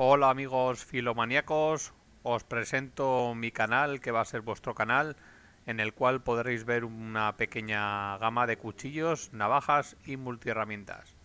Hola amigos filomaniacos, os presento mi canal que va a ser vuestro canal en el cual podréis ver una pequeña gama de cuchillos, navajas y multiherramientas.